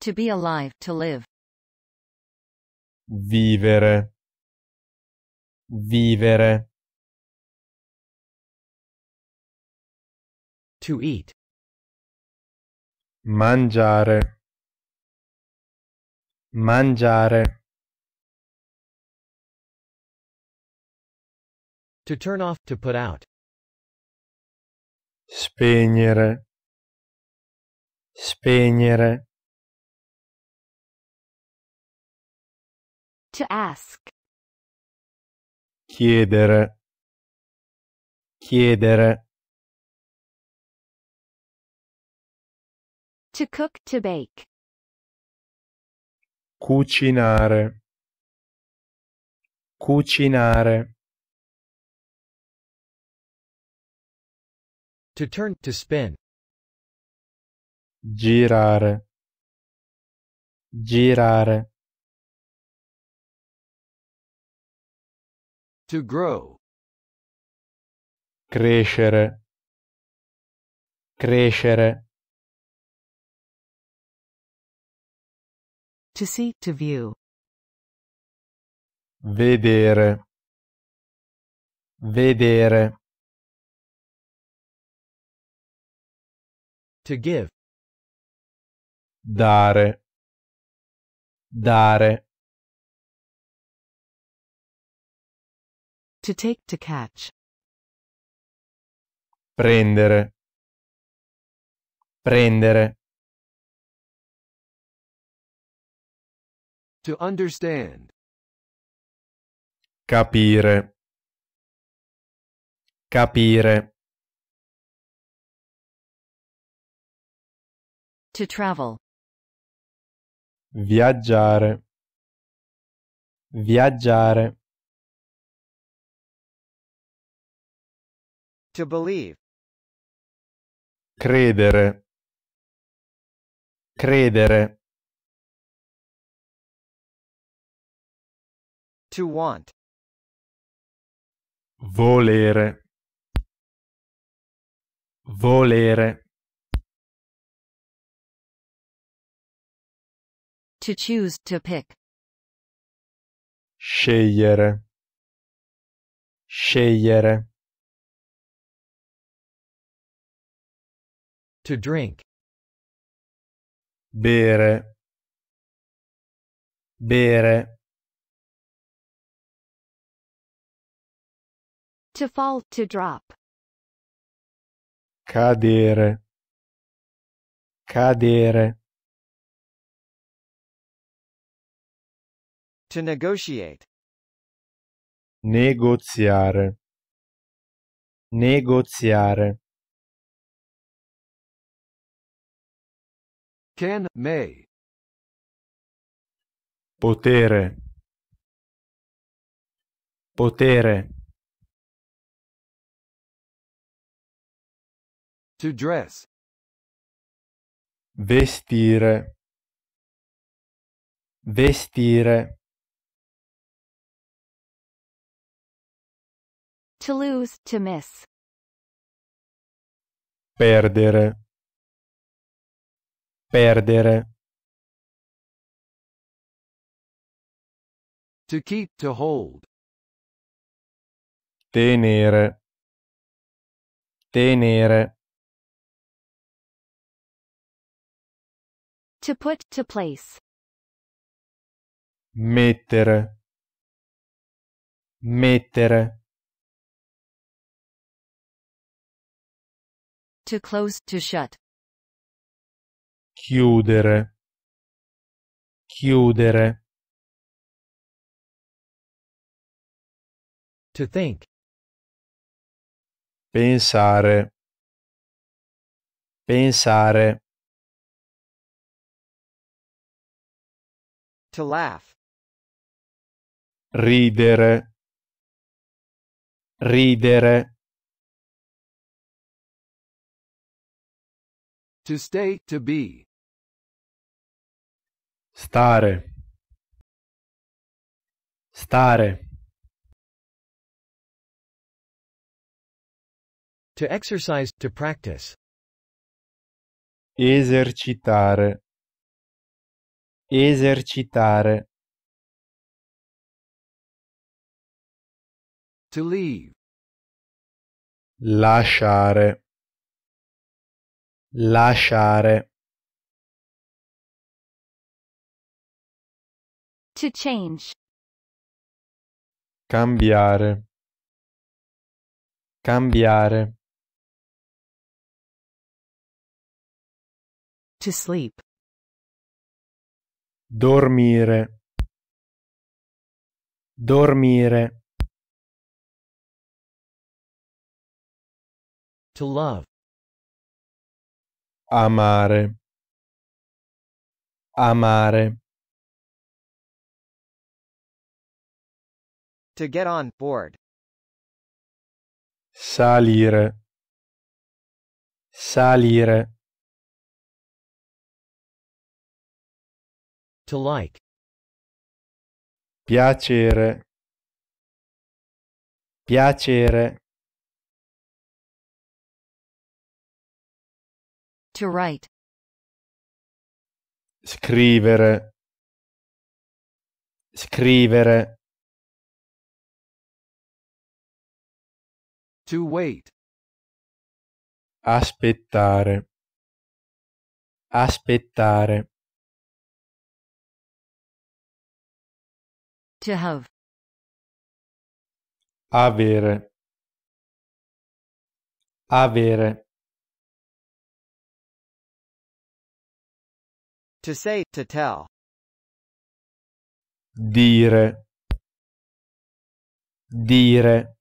To be alive, to live vivere vivere to eat mangiare mangiare to turn off to put out spegnere spegnere To ask. Chiedere. Chiedere. To cook, to bake. Cucinare. Cucinare. To turn, to spin. Girare. Girare. To grow. Crescere. Crescere. To see, to view. Vedere. Vedere. To give. Dare. Dare. To take to catch. Prendere. Prendere. To understand. Capire. Capire. To travel. Viaggiare. Viaggiare. To believe. Credere. Credere. To want. Volere. Volere. To choose, to pick. Scegliere. Scegliere. To drink. Bere. Bere. To fall, to drop. Cadere. Cadere. To negotiate. Negoziare. Negoziare. Ken May. Potere. Potere. To dress. Vestire. Vestire. To lose, to miss. Perdere. Perdere. To keep, to hold. Tenere. Tenere. To put, to place. Mettere. Mettere. To close, to shut chiudere chiudere to think pensare pensare to laugh ridere ridere to stay to be stare stare to exercise to practice esercitare esercitare to leave lasciare lasciare To change. Cambiare. Cambiare. To sleep. Dormire. Dormire. To love. Amare. Amare. To get on board. Salire. Salire. To like. Piacere. Piacere. To write. Scrivere. Scrivere. To wait. Aspettare. Aspettare. To have. Avere. Avere. To say, to tell. Dire. Dire.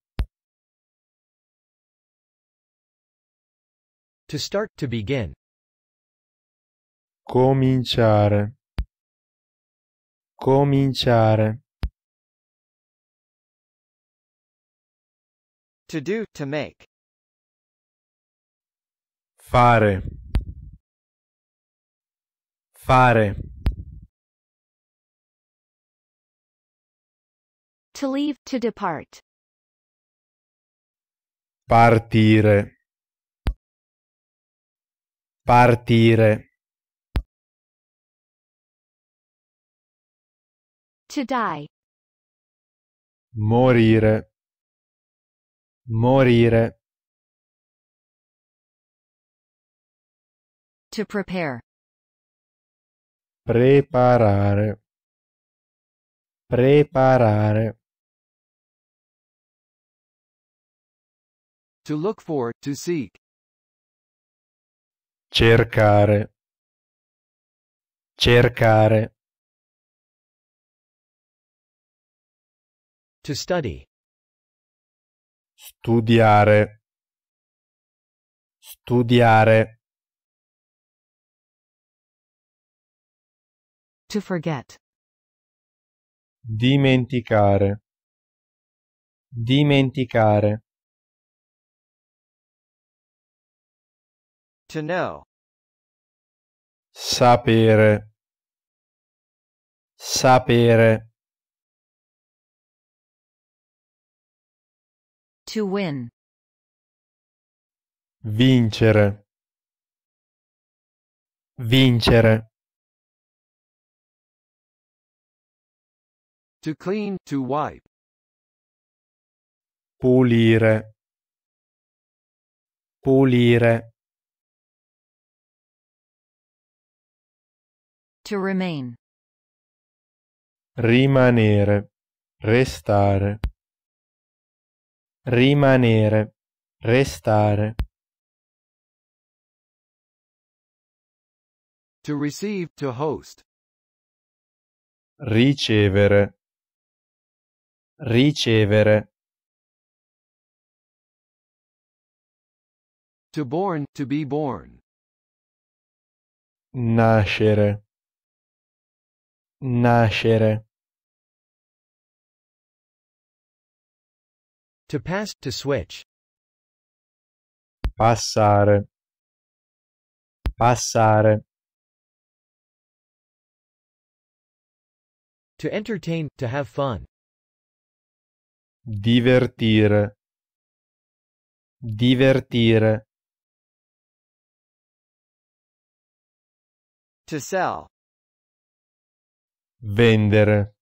To start, to begin. Cominciare. Cominciare. To do, to make. Fare. Fare. To leave, to depart. Partire. Partire. To die. Morire. Morire. To prepare. Preparare. Preparare. To look for, to seek. cercare, cercare. To study. Studiare. Studiare. To forget. Dimenticare. Dimenticare. To know. Sapere. Sapere. To win. Vincere. Vincere. To clean, to wipe. Pulire. Pulire. To remain. Rimanere. Restare. Rimanere. Restare. To receive, to host. Ricevere. Ricevere. To born, to be born. Nascere. Nascere. To pass, to switch. Passare. Passare. To entertain, to have fun. Divertire. Divertire. To sell vendere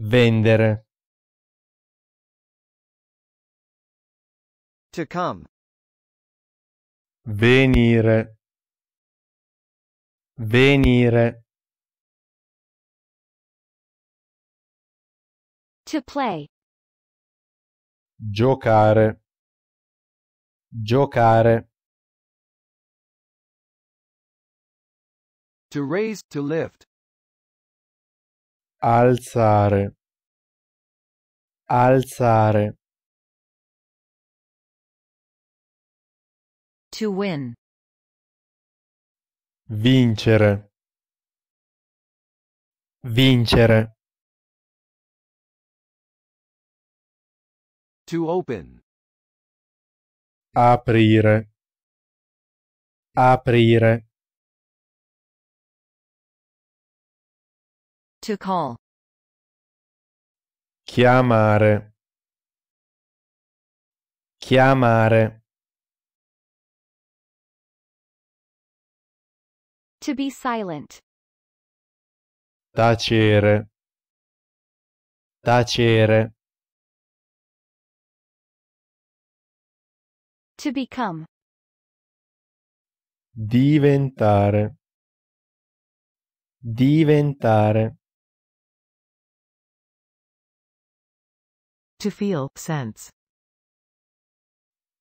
vendere to come venire venire to play giocare giocare to raise to lift alzare alzare to win vincere vincere to open aprire aprire To call. Chiamare. Chiamare. To be silent. Tacere. Tacere. To become. Diventare. Diventare. To feel, sense.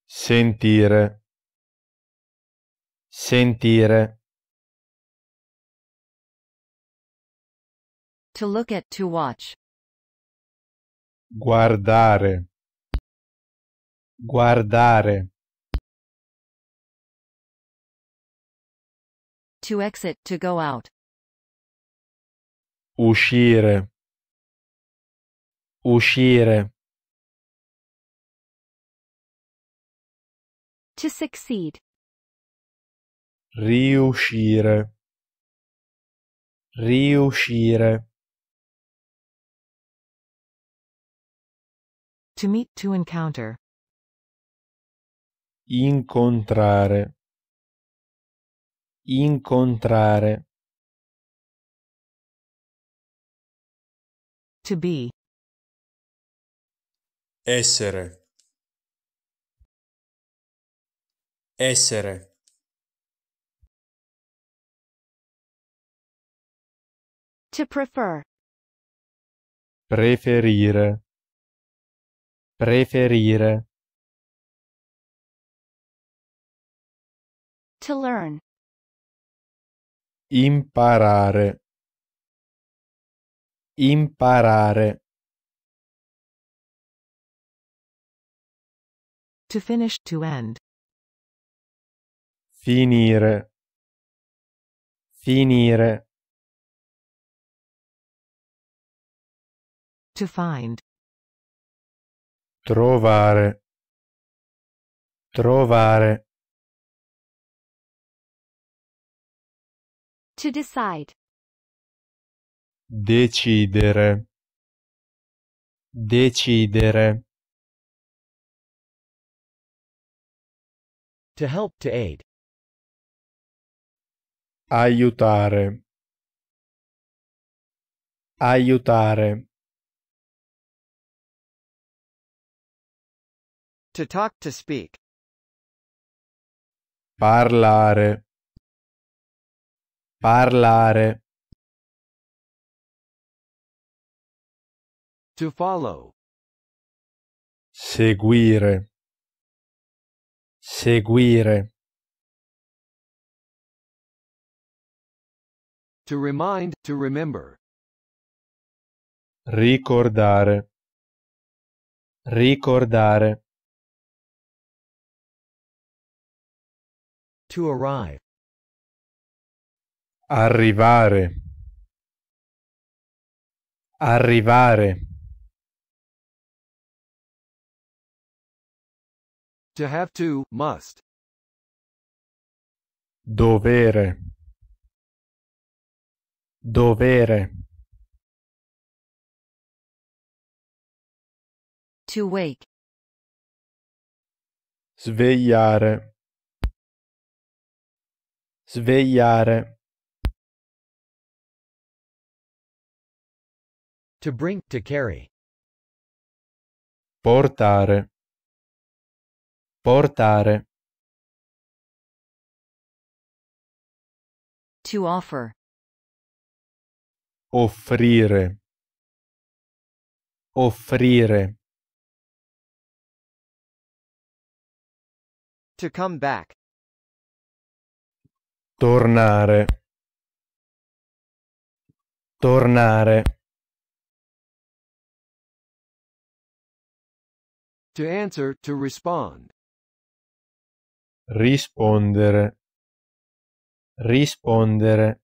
Sentire. Sentire. To look at, to watch. Guardare. Guardare. To exit, to go out. Uscire. Uscire. To succeed. Riuscire. Riuscire. To meet to encounter. Incontrare. Incontrare. To be. Essere. essere To prefer. Preferire. Preferire. To learn. Imparare. Imparare. To finish to end. finire finire to find trovare trovare to decide decidere decidere to help to aid aiutare aiutare to talk to speak parlare parlare to follow seguire seguire to remind, to remember. Ricordare. Ricordare. To arrive. Arrivare. Arrivare. To have to, must. Dovere. dovere to wake svegliare svegliare to bring to carry portare portare to offer offrire offrire to come back tornare tornare to answer to respond rispondere rispondere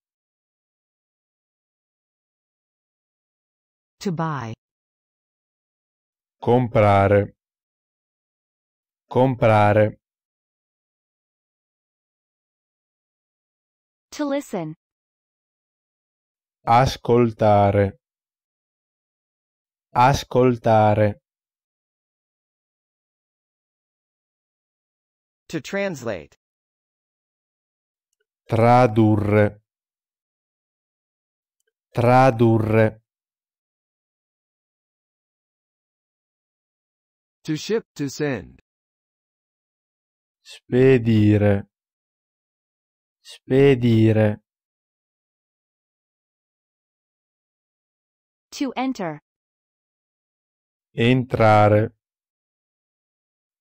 To buy. Comprare. Comprare. To listen. Ascoltare. Ascoltare. To translate. Tradurre. Tradurre. To ship to send. Spedire. Spedire. To enter. Entrare.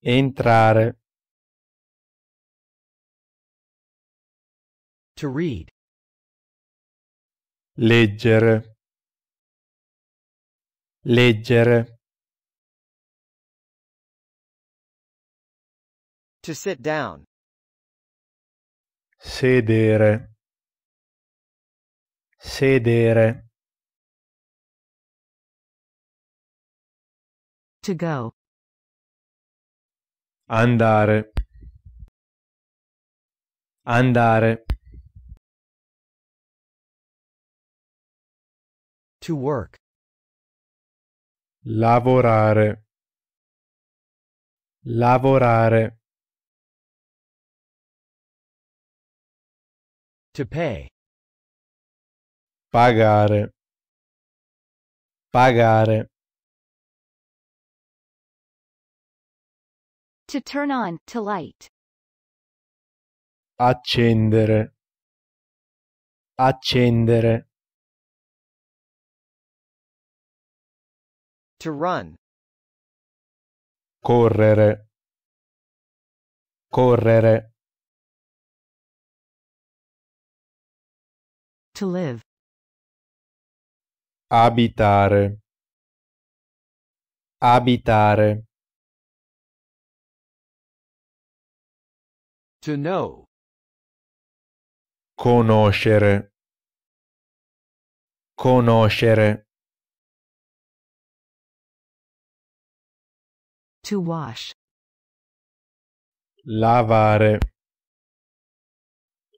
Entrare. To read. Leggere. Leggere. To sit down. Sedere. Sedere. To go. Andare. Andare. To work. Lavorare. Lavorare. To pay. Pagare. Pagare. To turn on, to light. Accendere. Accendere. To run. Correre. Correre. To live. Abitare. Abitare. To know. Conoscere. Conoscere. To wash. Lavare.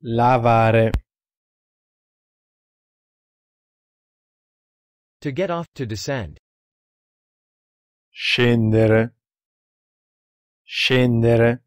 Lavare. To get off, to descend. Scendere. Scendere.